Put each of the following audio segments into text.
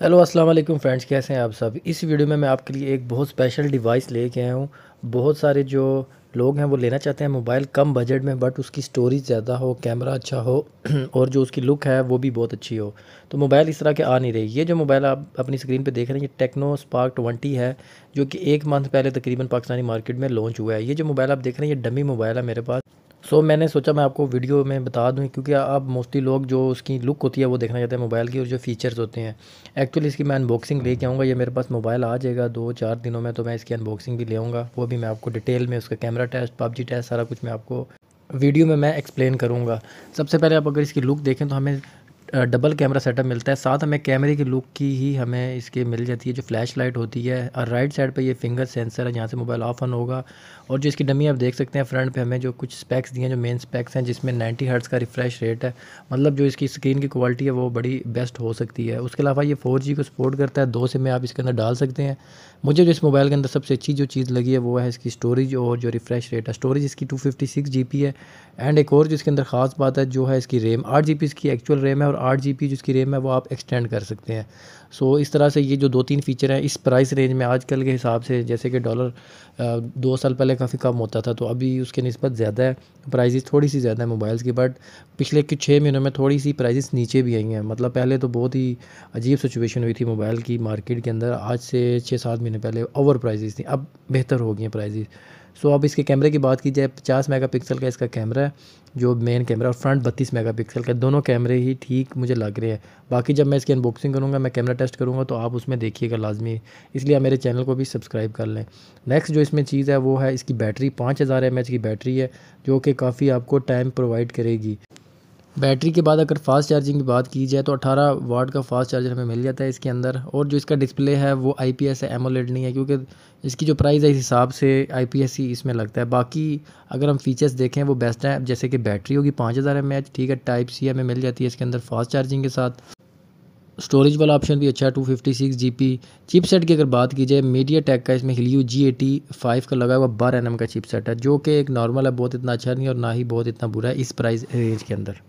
hello अस्सलाम वालेकुम friends कैसे हैं आप सब इस वीडियो में मैं आपके लिए एक बहुत स्पेशल डिवाइस लेके आया हूँ बहुत सारे जो लोग हैं वो लेना चाहते हैं मोबाइल कम बजट में बट उसकी स्टोरेज ज़्यादा हो कैमरा अच्छा हो और जो उसकी लुक है वो भी बहुत अच्छी हो तो मोबाइल इस तरह के आ नहीं रही ये जो मोबाइल आप अपनी स्क्रीन पे देख रहे हैं ये टेक्नो स्पार्क ट्वेंटी है जो कि एक मंथ पहले तकरीबन पाकिस्तानी मार्केट में लॉन्च हुआ है ये जो मोबाइल आप देख रहे हैं ये डमी मोबाइल है मेरे पास सो so, मैंने सोचा मैं आपको वीडियो में बता दूं क्योंकि अब मोस्टली लोग जो उसकी लुक होती है वो देखना चाहते हैं मोबाइल की और जो फीचर्स होते हैं एक्चुअली इसकी मैं अनबॉक्सिंग लेके आऊँगा ये मेरे पास मोबाइल आ जाएगा दो चार दिनों में तो मैं इसकी अनबॉक्सिंग भी ले आऊँगा वो भी मैं आपको डिटेल में उसका कैमरा टेस्ट पबजी टेस्ट सारा कुछ मैं आपको वीडियो में मैं एक्सप्लेन करूँगा सबसे पहले आप अगर इसकी लुक देखें तो हमें डबल कैमरा सेटअप मिलता है साथ हमें कैमरे की लुक की ही हमें इसके मिल जाती है जो फ्लैश लाइट होती है और राइट साइड पर ये फिंगर सेंसर है जहाँ से मोबाइल ऑफ ऑन होगा और जो इसकी डमी आप देख सकते हैं फ्रंट पे हमें जो कुछ स्पेक्स दिए हैं जो मेन स्पेक्स हैं जिसमें नाइन्टी हर्ट्स का रिफ्रेश रेट है मतलब जो इसकी स्क्रीन की क्वालिटी है वो बड़ी बेस्ट हो सकती है उसके अलावा ये फोर को सपोर्ट करता है दो मैं आप इसके अंदर डाल सकते हैं मुझे जो इस मोबाइल के अंदर सबसे अच्छी जो चीज़ लगी है वो है इसकी स्टोरेज और जो रिफ्रेश रेट है स्टोरेज इसकी टू फिफ्टी सिक्स जी है एंड एक और जिसके अंदर खास बात है जो है इसकी रेम आठ जी इसकी एक्चुअल रेम है और आठ जी बी जिसकी रैम है वो आप एक्सटेंड कर सकते हैं सो इस तरह से ये जो दो तीन फीचर हैं इस प्राइस रेंज में आजकल के हिसाब से जैसे कि डॉलर दो साल पहले काफ़ी कम होता था तो अभी उसके नस्बत ज़्यादा है प्राइजेस थोड़ी सी ज़्यादा है मोबाइल्स की बट पिछले कुछ छः महीनों में थोड़ी सी प्राइजेस नीचे भी आई हैं मतलब पहले तो बहुत ही अजीब सिचुएशन हुई थी मोबाइल की मार्केट के अंदर आज से छः सात महीने पहले ओवर प्राइजेस थी अब बेहतर हो गई हैं प्राइजेस सो अब इसके कैमरे की बात की जाए पचास मेगा पिक्सल का इसका कैमरा है जो मेन कैमरा और फ्रंट बत्तीस मेगा पिक्सल का दोनों कैमरे ही ठीक मुझे लग रहे हैं बाकी जब मैं इसकी अनबॉक्सिंग करूँगा मैं कैमरा टेस्ट करूँगा तो आप उसमें देखिएगा लाजमी इसलिए मेरे चैनल को भी सब्सक्राइब कर लें नेक्स्ट जो इसमें चीज़ है वो है इसकी बैटरी पाँच हज़ार एम एच की बैटरी है जो कि काफ़ी आपको टाइम प्रोवाइड करेगी बैटरी के बाद अगर फास्ट चार्जिंग की बात की जाए तो 18 वाट का फास्ट चार्जर हमें मिल जाता है इसके अंदर और जो इसका डिस्प्ले है वो आईपीएस है एमोलेड नहीं है क्योंकि इसकी जो प्राइस है इस हिसाब से आईपीएस ही इसमें लगता है बाकी अगर हम फीचर्स देखें वो बेस्ट हैं जैसे कि बैटरी होगी पाँच हज़ार एम ठीक है टाइप सी हमें मिल जाती है इसके अंदर फास्ट चार्जिंग के साथ स्टोरेज वाला ऑप्शन भी अच्छा है two fifty six G P chipset की अगर बात की जाए मीडिया टैक का इसमें हिलियो जी एटी फाइव का लगा हुआ बारह एन एम का चिपसेट है जो कि एक नॉर्मल है बहुत इतना अच्छा नहीं और ना ही बहुत इतना बुरा है इस प्राइस रेंज के अंदर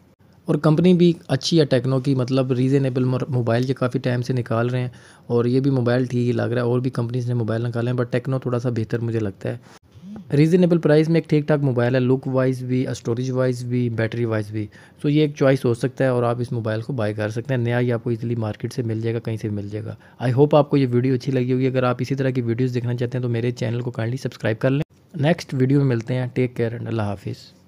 और कंपनी भी अच्छी है टेक्नो की मतलब रीज़नेबल मोबाइल के काफ़ी टाइम से निकाल रहे हैं और ये भी मोबाइल ठीक ही लग रहा है और भी कंपनीज ने मोबाइल निकाले हैं बट टेक्नो थोड़ा सा बेहतर मुझे लगता है रीज़नेबल प्राइस में एक ठीक ठाक मोबाइल है लुक वाइज भी स्टोरेज वाइज भी बैटरी वाइज भी सो ये एक चॉइस हो सकता है और आप इस मोबाइल को बाय कर सकते हैं नया ही आपको इजीली मार्केट से मिल जाएगा कहीं से मिल जाएगा आई होप आपको ये वीडियो अच्छी लगी होगी अगर आप इसी तरह की वीडियोज़ देखना चाहते हैं तो मेरे चैनल को काइंडली सब्सक्राइब कर लें नेक्स्ट वीडियो में मिलते हैं टेक केयर एंड अल्लाह हाफिज़